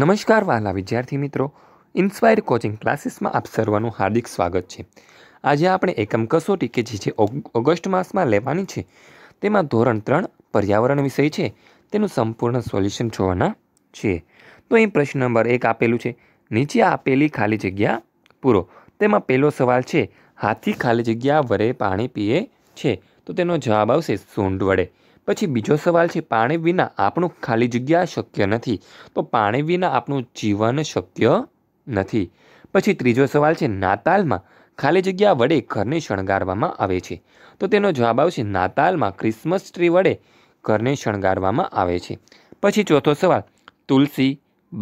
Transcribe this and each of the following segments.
નમસ્કાર વાલા વિદ્યાર્થી મિત્રો ઇન્સ્પાયર કોચિંગ ક્લાસીસમાં આપ સર્વનું હાર્દિક સ્વાગત છે આજે આપણે એકમ કસોટી કે જે જે ઓગસ્ટ માસમાં લેવાની છે તેમાં ધોરણ ત્રણ પર્યાવરણ વિષય છે તેનું સંપૂર્ણ સોલ્યુશન જોવાના છીએ તો એ પ્રશ્ન નંબર એક આપેલું છે નીચે આપેલી ખાલી જગ્યા પૂરો તેમાં પહેલો સવાલ છે હાથી ખાલી જગ્યા વરે પાણી પીએ છે તો તેનો જવાબ આવશે સૂંઢ વડે પછી બીજો સવાલ છે પાણી વિના આપણું ખાલી જગ્યા શક્ય નથી તો પાણી વિના આપણું જીવન શક્ય નથી પછી ત્રીજો સવાલ છે નાતાલમાં ખાલી જગ્યા વડે ઘરને શણગારવામાં આવે છે તો તેનો જવાબ આવશે નાતાલમાં ક્રિસમસ ટ્રી વડે ઘરને શણગારવામાં આવે છે પછી ચોથો સવાલ તુલસી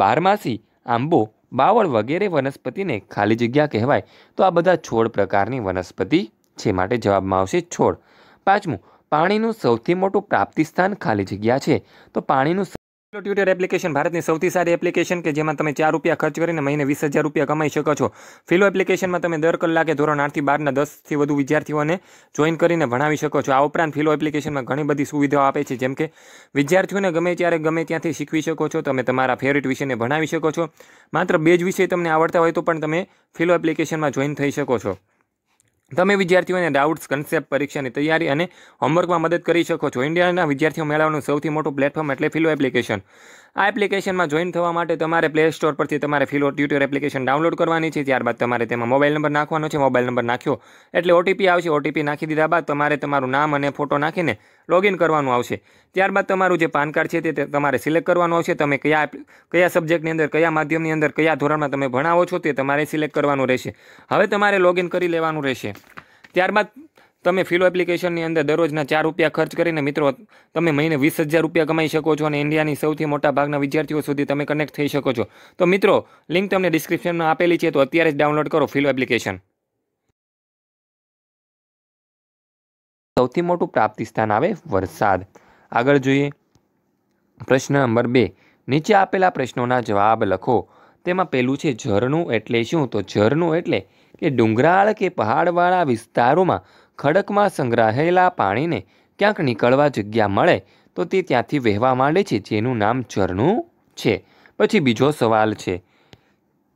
બારમાસી આંબો બાવળ વગેરે વનસ્પતિને ખાલી જગ્યા કહેવાય તો આ બધા છોડ પ્રકારની વનસ્પતિ છે માટે જવાબમાં આવશે છોડ પાંચમું પાણીનું સૌથી મોટું પ્રાપ્તિ સ્થાન ખાલી જગ્યા છે તો પાણીનું ટ્યુટર એપ્લિકેશન ભારતની સૌથી સારી એપ્લિકેશન કે જેમાં તમે ચાર રૂપિયા ખર્ચ કરીને મહિને વીસ હજાર રૂપિયા કમાઈ શકો છો ફિલો એપ્લિકેશનમાં તમે દર કલાકે ધોરણ આઠથી બારના દસથી વધુ વિદ્યાર્થીઓને જોઈન કરીને ભણાવી શકો છો આ ઉપરાંત ફિલો એપ્લિકેશનમાં ઘણી બધી સુવિધાઓ આપે છે જેમ કે વિદ્યાર્થીઓને ગમે ત્યારે ગમે ત્યાંથી શીખવી શકો છો તમે તમારા ફેવરિટ વિષયને ભણાવી શકો છો માત્ર બે જ વિષય તમને આવડતા હોય તો પણ તમે ફિલો એપ્લિકેશનમાં જોઈન થઈ શકો છો તમે વિદ્યાર્થીઓને ડાઉટ્સ કન્સેપ્ટ પરીક્ષાની તૈયારી અને હોમવર્કમાં મદદ કરી શકો છો ઇન્ડિયાના વિદ્યાર્થીઓ મેળવવાનું સૌથી મોટું પ્લેટફોર્મ એટલે ફિલો એપ્લિકેશન આ એપ્લિકેશનમાં જોઈન થવા માટે તમારે પ્લે સ્ટોર પરથી તમારે ફિલ ટ્યુટર એપ્લિકેશન ડાઉનલોડ કરવાની છે ત્યારબાદ તમારે તેમાં મોબાઈલ નંબર નાખવાનો છે મોબાઈલ નંબર નાખ્યો એટલે ઓટીપી આવશે ઓટીપી નાખી દીધા બાદ તમારે તમારું નામ અને ફોટો નાખીને લોગિન કરવાનું આવશે ત્યારબાદ તમારું જે પાન કાર્ડ છે તે તમારે સિલેક્ટ કરવાનું આવશે તમે કયા કયા સબ્જેક્ટની અંદર કયા માધ્યમની અંદર કયા ધોરણમાં તમે ભણાવો છો તે તમારે સિલેક્ટ કરવાનું રહેશે હવે તમારે લોગિન કરી લેવાનું રહેશે ત્યારબાદ તમે ફિલો એપ્લિકેશનની અંદર દરરોજના ચાર રૂપિયા ખર્ચ કરીને મિત્રો તમે મહિને વીસ હજાર રૂપિયા કમાઈ શકો છો અને ઇન્ડિયાની સૌથી મોટા ભાગના વિદ્યાર્થીઓ સુધી તમે કનેક્ટ થઈ શકો છો તો મિત્રો લિંક તમને ડિસ્ક્રિપ્શનમાં આપેલી છે તો અત્યારે જ ડાઉનલોડ કરો ફિલો એપ્લિકેશન સૌથી મોટું પ્રાપ્તિ સ્થાન આવે વરસાદ આગળ જોઈએ પ્રશ્ન નંબર બે નીચે આપેલા પ્રશ્નોના જવાબ લખો તેમાં પહેલું છે ઝરનું એટલે શું તો ઝરનું એટલે કે ડુંગરાળ કે પહાડવાળા વિસ્તારોમાં ખડકમાં સંગ્રહાયેલા પાણીને ક્યાંક નીકળવા જગ્યા મળે તો તે ત્યાંથી વહેવા માંડે છે જેનું નામ ઝરણું છે પછી બીજો સવાલ છે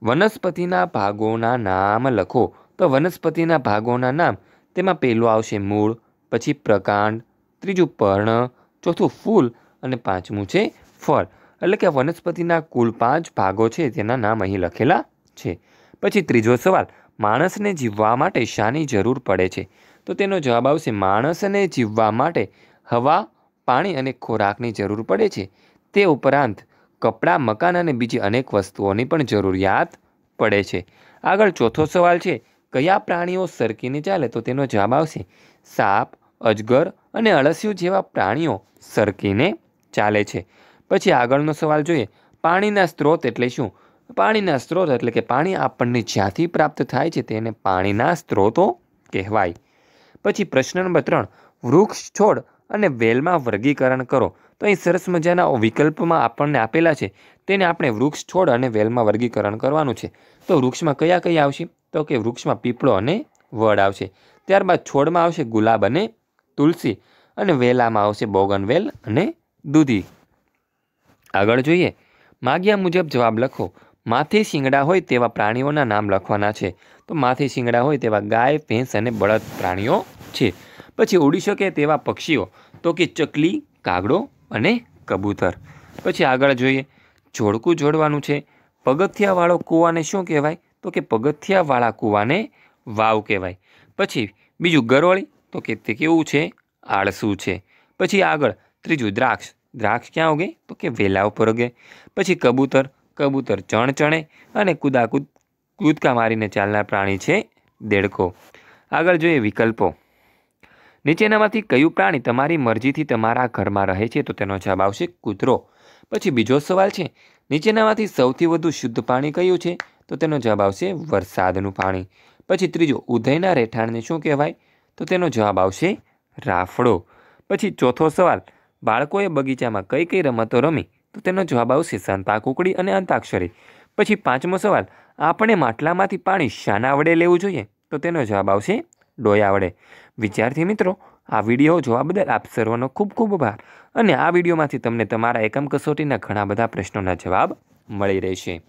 વનસ્પતિના ભાગોના નામ લખો તો વનસ્પતિના ભાગોના નામ તેમાં પહેલું આવશે મૂળ પછી પ્રકાંડ ત્રીજું પર્ણ ચોથું ફૂલ અને પાંચમું છે ફળ એટલે કે વનસ્પતિના કુલ પાંચ ભાગો છે તેના નામ અહીં લખેલા છે પછી ત્રીજો સવાલ માણસને જીવવા માટે શાની જરૂર પડે છે તો તેનો જવાબ આવશે માણસને જીવવા માટે હવા પાણી અને ખોરાકની જરૂર પડે છે તે ઉપરાંત કપડાં મકાન અને બીજી અનેક વસ્તુઓની પણ જરૂરિયાત પડે છે આગળ ચોથો સવાલ છે કયા પ્રાણીઓ સરકીને ચાલે તો તેનો જવાબ આવશે સાપ અજગર અને અળસિયું જેવા પ્રાણીઓ સરકીને ચાલે છે પછી આગળનો સવાલ જોઈએ પાણીના સ્ત્રોત એટલે શું પાણીના સ્ત્રોત એટલે કે પાણી આપણને જ્યાંથી પ્રાપ્ત થાય છે તેને પાણીના સ્ત્રોતો કહેવાય પછી પ્રશ્ન નંબર ત્રણ વૃક્ષ છોડ અને વેલમાં વર્ગીકરણ કરો તો અહીં સરસ મજાના વિકલ્પમાં આપણને આપેલા છે તેને આપણે વૃક્ષ છોડ અને વેલમાં વર્ગીકરણ કરવાનું છે તો વૃક્ષમાં કયા કયા આવશે તો કે વૃક્ષમાં પીપળો અને વડ આવશે ત્યારબાદ છોડમાં આવશે ગુલાબ અને તુલસી અને વેલામાં આવશે બોગનવેલ અને દૂધી આગળ જોઈએ માગ્યા મુજબ જવાબ લખો માથે શિંગડા હોય તેવા પ્રાણીઓના નામ લખવાના છે તો માથે શિંગડા હોય તેવા ગાય ભેંસ અને બળદ પ્રાણીઓ છે પછી ઉડી શકે તેવા પક્ષીઓ તો કે ચકલી કાગડો અને કબૂતર પછી આગળ જોઈએ જોડકું જોડવાનું છે પગથિયાવાળો કૂવાને શું કહેવાય તો કે પગથિયાવાળા કૂવાને વાવ કહેવાય પછી બીજું ગરોળી તો કે તે કેવું છે આળસું છે પછી આગળ ત્રીજું દ્રાક્ષ દ્રાક્ષ ક્યાં ઉગે તો કે વેલા ઉપર ઉગે પછી કબૂતર કબૂતર ચણ ચણે અને કુદાકૂદ કૂદકા મારીને ચાલનાર પ્રાણી છે દેડકો આગળ જોઈએ વિકલ્પો નીચેનામાંથી કયું પ્રાણી તમારી મરજીથી તમારા ઘરમાં રહે છે તો તેનો જવાબ આવશે કૂતરો પછી બીજો સવાલ છે નીચેનામાંથી સૌથી વધુ શુદ્ધ પાણી કયું છે તો તેનો જવાબ આવશે વરસાદનું પાણી પછી ત્રીજો ઉદયના રહેઠાણને શું કહેવાય તો તેનો જવાબ આવશે રાફડો પછી ચોથો સવાલ બાળકોએ બગીચામાં કઈ કઈ રમતો રમી તો તેનો જવાબ આવશે શાંતા સંતાકુકડી અને અંતાક્ષરી પછી પાંચમો સવાલ આપણે માટલામાંથી પાણી શાના વડે લેવું જોઈએ તો તેનો જવાબ આવશે ડોયા વડે વિદ્યાર્થી મિત્રો આ વિડીયો જોવા બદલ આપ સર્વનો ખૂબ ખૂબ આભાર અને આ વિડીયોમાંથી તમને તમારા એકમ કસોટીના ઘણા બધા પ્રશ્નોના જવાબ મળી રહેશે